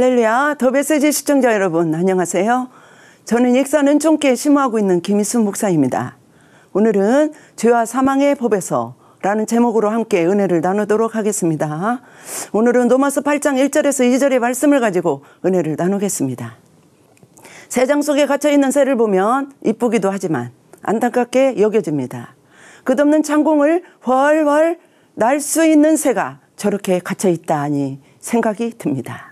할렐루야. 더 메시지 시청자 여러분, 안녕하세요. 저는 익사는 쫑께 심화하고 있는 김희순 목사입니다. 오늘은 죄와 사망의 법에서 라는 제목으로 함께 은혜를 나누도록 하겠습니다. 오늘은 노마스 8장 1절에서 2절의 말씀을 가지고 은혜를 나누겠습니다. 세장 속에 갇혀있는 새를 보면 이쁘기도 하지만 안타깝게 여겨집니다. 끝없는 창공을 훨훨 날수 있는 새가 저렇게 갇혀있다 하니 생각이 듭니다.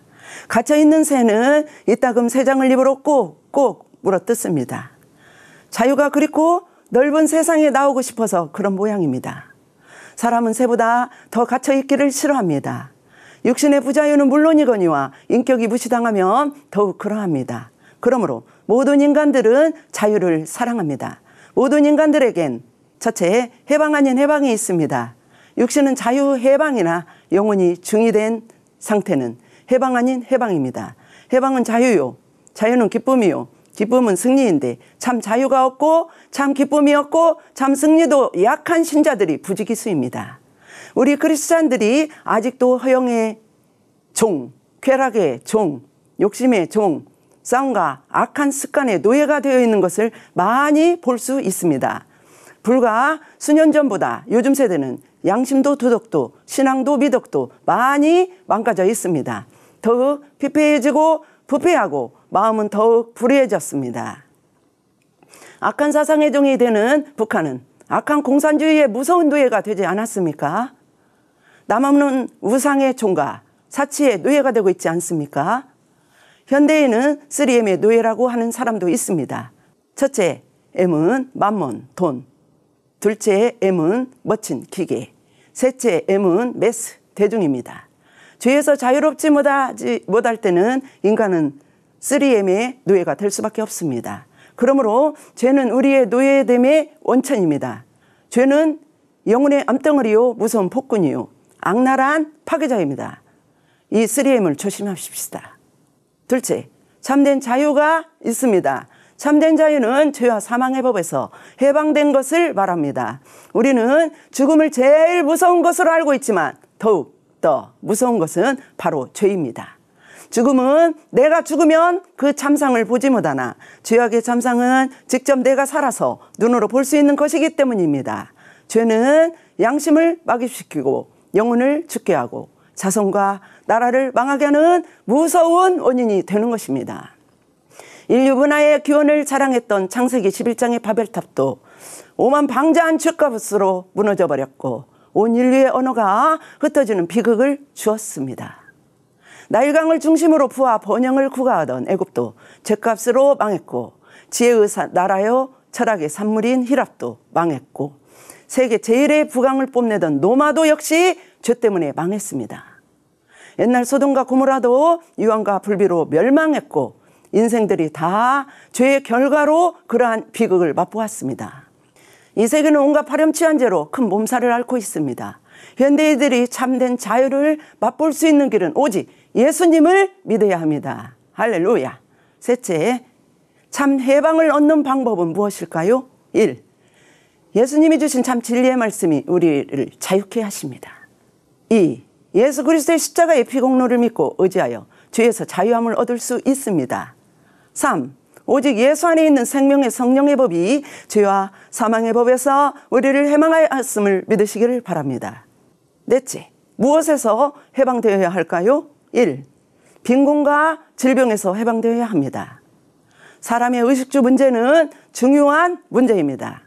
갇혀있는 새는 이따금 새장을 입으로 꼭꼭 물어뜯습니다. 자유가 그립고 넓은 세상에 나오고 싶어서 그런 모양입니다. 사람은 새보다 더 갇혀있기를 싫어합니다. 육신의 부자유는 물론이거니와 인격이 무시당하면 더욱 그러합니다. 그러므로 모든 인간들은 자유를 사랑합니다. 모든 인간들에겐 첫째 해방 아닌 해방이 있습니다. 육신은 자유 해방이나 영혼이 중이된 상태는 해방 아닌 해방입니다. 해방은 자유요. 자유는 기쁨이요. 기쁨은 승리인데 참 자유가 없고 참 기쁨이 없고 참 승리도 약한 신자들이 부지기수입니다. 우리 그리스도들이 아직도 허영의 종, 쾌락의 종, 욕심의 종, 싸움과 악한 습관의 노예가 되어 있는 것을 많이 볼 수 있습니다. 불과 수년 전보다 요즘 세대는 양심도 도덕도 신앙도 미덕도 많이 망가져 있습니다. 더욱 피폐해지고 부패하고 마음은 더욱 불의해졌습니다. 악한 사상의 종이 되는 북한은 악한 공산주의의 무서운 노예가 되지 않았습니까? 남아없 우상의 종과 사치의 노예가 되고 있지 않습니까? 현대인은 3M의 노예라고 하는 사람도 있습니다. 첫째 M은 만몬, 돈. 둘째 M은 멋진 기계. 셋째 M은 매스, 대중입니다. 죄에서 자유롭지 못하지 못할 때는 인간은 3M의 노예가 될 수밖에 없습니다. 그러므로 죄는 우리의 노예됨의 원천입니다. 죄는 영혼의 암덩어리요 무서운 폭군이요 악랄한 파괴자입니다. 이 3M을 조심합시다. 둘째, 참된 자유가 있습니다. 참된 자유는 죄와 사망의 법에서 해방된 것을 말합니다. 우리는 죽음을 제일 무서운 것으로 알고 있지만 더욱 더 무서운 것은 바로 죄입니다. 죽음은 내가 죽으면 그 참상을 보지 못하나 죄악의 참상은 직접 내가 살아서 눈으로 볼 수 있는 것이기 때문입니다. 죄는 양심을 막입시키고 영혼을 죽게 하고 자손과 나라를 망하게 하는 무서운 원인이 되는 것입니다. 인류 문화의 기원을 자랑했던 창세기 11장의 바벨탑도 오만 방자한 죗값으로 무너져 버렸고 온 인류의 언어가 흩어지는 비극을 주었습니다. 나일강을 중심으로 부와 번영을 구가하던 애굽도 죗값으로 망했고 지혜의 나라요 철학의 산물인 히랍도 망했고 세계 제일의 부강을 뽐내던 노마도 역시 죄 때문에 망했습니다. 옛날 소돔과 고모라도 유황과 불비로 멸망했고 인생들이 다 죄의 결과로 그러한 비극을 맛보았습니다. 이 세계는 온갖 파렴치한 죄로 큰 몸살을 앓고 있습니다. 현대인들이 참된 자유를 맛볼 수 있는 길은 오직 예수님을 믿어야 합니다. 할렐루야. 셋째, 참 해방을 얻는 방법은 무엇일까요? 1. 예수님이 주신 참 진리의 말씀이 우리를 자유케 하십니다. 2. 예수 그리스도의 십자가의 피공로를 믿고 의지하여 죄에서 자유함을 얻을 수 있습니다. 3. 오직 예수 안에 있는 생명의 성령의 법이 죄와 사망의 법에서 우리를 해방하였음을 믿으시기를 바랍니다. 넷째, 무엇에서 해방되어야 할까요? 1. 빈곤과 질병에서 해방되어야 합니다. 사람의 의식주 문제는 중요한 문제입니다.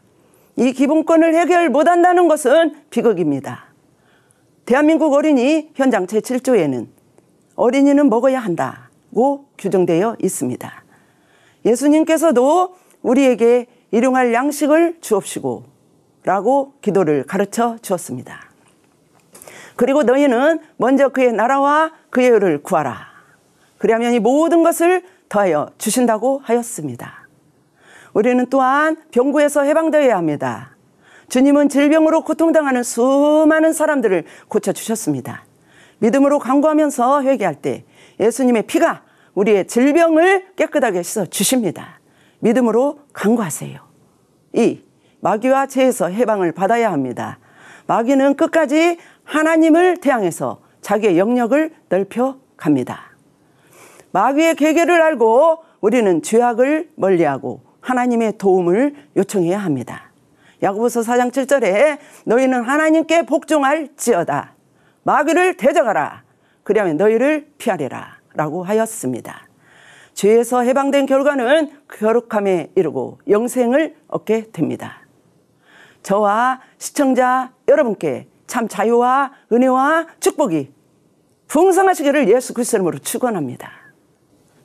이 기본권을 해결 못한다는 것은 비극입니다. 대한민국 어린이 현장 제7조에는 어린이는 먹어야 한다고 규정되어 있습니다. 예수님께서도 우리에게 일용할 양식을 주옵시고 라고 기도를 가르쳐 주었습니다. 그리고 너희는 먼저 그의 나라와 그의 의를 구하라. 그리하면 이 모든 것을 더하여 주신다고 하였습니다. 우리는 또한 병구에서 해방되어야 합니다. 주님은 질병으로 고통당하는 수많은 사람들을 고쳐주셨습니다. 믿음으로 강구하면서 회개할 때 예수님의 피가 우리의 질병을 깨끗하게 씻어 주십니다. 믿음으로 강구하세요. 2. 마귀와 죄에서 해방을 받아야 합니다. 마귀는 끝까지 하나님을 대항해서 자기의 영역을 넓혀 갑니다. 마귀의 계계를 알고 우리는 죄악을 멀리하고 하나님의 도움을 요청해야 합니다. 야고보서 4장 7절에 너희는 하나님께 복종할지어다. 마귀를 대적하라. 그리하면 너희를 피하리라. 라고 하였습니다. 죄에서 해방된 결과는 거룩함에 이르고 영생을 얻게 됩니다. 저와 시청자 여러분께 참 자유와 은혜와 축복이 풍성하시기를 예수 그리스도 이으로 축원합니다.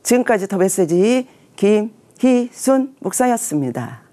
지금까지 더 메시지 김희순 목사였습니다.